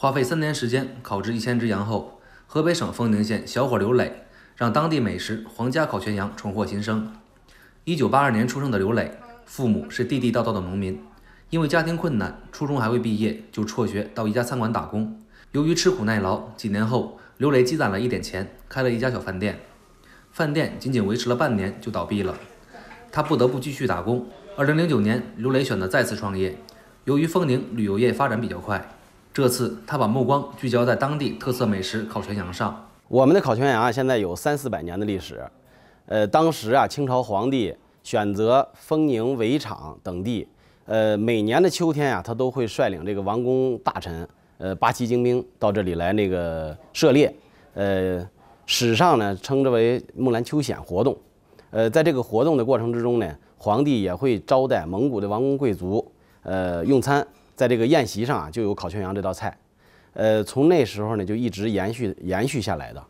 花费三年时间烤制一千只羊后，河北省丰宁县小伙刘磊让当地美食皇家烤全羊重获新生。一九八二年出生的刘磊，父母是地地道道的农民，因为家庭困难，初中还未毕业就辍学到一家餐馆打工。由于吃苦耐劳，几年后刘磊积攒了一点钱，开了一家小饭店。饭店仅仅维持了半年就倒闭了，他不得不继续打工。二零零九年，刘磊选择再次创业。由于丰宁旅游业发展比较快。这次他把目光聚焦在当地特色美食烤全羊上。我们的烤全羊啊，现在有三四百年的历史。呃，当时啊，清朝皇帝选择丰宁围场等地，呃，每年的秋天啊，他都会率领这个王公大臣、呃八旗精兵到这里来那个涉猎，呃，史上呢称之为“木兰秋显活动。呃，在这个活动的过程之中呢，皇帝也会招待蒙古的王公贵族，呃，用餐。在这个宴席上啊，就有烤全羊这道菜，呃，从那时候呢就一直延续延续下来的，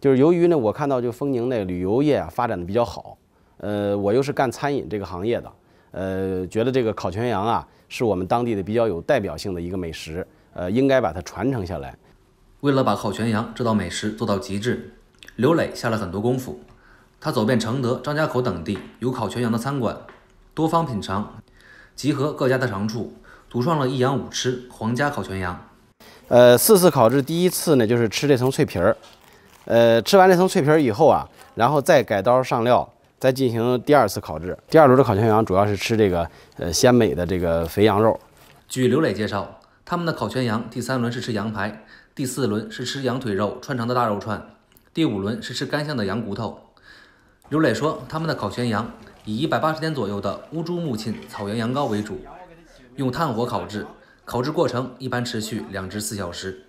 就是由于呢我看到就丰宁那旅游业啊发展的比较好，呃，我又是干餐饮这个行业的，呃，觉得这个烤全羊啊是我们当地的比较有代表性的一个美食，呃，应该把它传承下来。为了把烤全羊这道美食做到极致，刘磊下了很多功夫，他走遍承德、张家口等地有烤全羊的餐馆，多方品尝，集合各家的长处。独创了一羊五吃皇家烤全羊，呃，四次烤制，第一次呢就是吃这层脆皮儿，呃，吃完这层脆皮儿以后啊，然后再改刀上料，再进行第二次烤制。第二轮的烤全羊主要是吃这个呃鲜美的这个肥羊肉。据刘磊介绍，他们的烤全羊第三轮是吃羊排，第四轮是吃羊腿肉串成的大肉串，第五轮是吃干香的羊骨头。刘磊说，他们的烤全羊以一百八十天左右的乌珠穆沁草原羊羔为主。用炭火烤制，烤制过程一般持续两至四小时。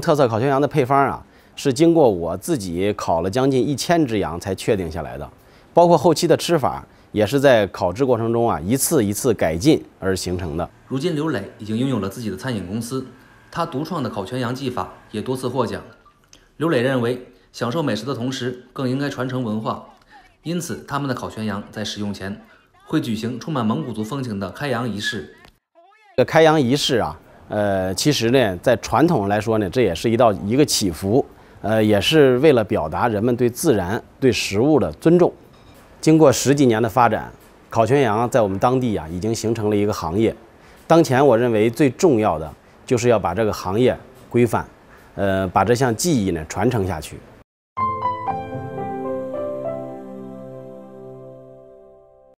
特色烤全羊的配方啊，是经过我自己烤了将近一千只羊才确定下来的，包括后期的吃法，也是在烤制过程中啊一次一次改进而形成的。如今，刘磊已经拥有了自己的餐饮公司，他独创的烤全羊技法也多次获奖。刘磊认为，享受美食的同时，更应该传承文化，因此他们的烤全羊在使用前会举行充满蒙古族风情的开羊仪式。这开阳仪式啊，呃，其实呢，在传统来说呢，这也是一道一个祈福，呃，也是为了表达人们对自然、对食物的尊重。经过十几年的发展，烤全羊在我们当地啊，已经形成了一个行业。当前我认为最重要的就是要把这个行业规范，呃，把这项技艺呢传承下去。